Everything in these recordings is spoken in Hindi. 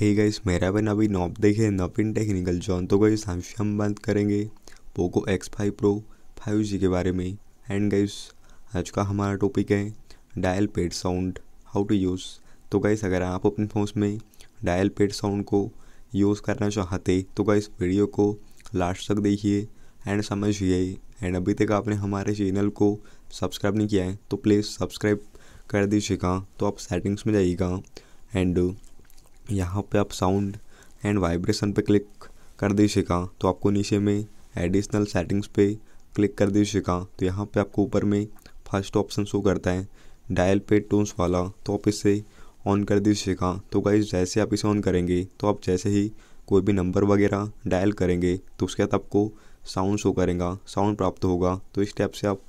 हे गाइस मेरा बन अभी नॉप देखे नपिन टेक्निकल जॉन तो गाइस हम हम बात करेंगे Poco X five pro five G के बारे में एंड गाइस आज का हमारा टॉपिक है dial pad sound how to use तो गाइस अगर आप अपने फोन में डायल पेड साउंड को यूज़ करना चाहते तो गाइस वीडियो को लास्ट तक देखिए एंड समझिए एंड अभी तक आपने हमारे चैनल को सब्सक्राइब नहीं किया है तो प्लीज़ सब्सक्राइब कर दीजिएगा तो आप सेटिंग्स में जाइएगा एंड यहाँ पे आप साउंड एंड वाइब्रेशन पे क्लिक कर दीजिएगा तो आपको नीचे में एडिशनल सेटिंग्स पे क्लिक कर दीजिएगा तो यहाँ पे आपको ऊपर में फर्स्ट ऑप्शन शो करता है डायल पे टोन्स वाला तो आप इसे ऑन कर दीजिएगा तो गाइज जैसे आप इसे ऑन करेंगे तो आप जैसे ही कोई भी नंबर वगैरह डायल करेंगे तो उसके बाद आपको साउंड शो करेगा साउंड प्राप्त होगा तो इस टाइप से आप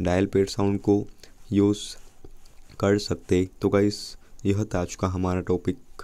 डायल पेड साउंड को यूज़ कर सकते तो गाइस यह था आज का हमारा टॉपिक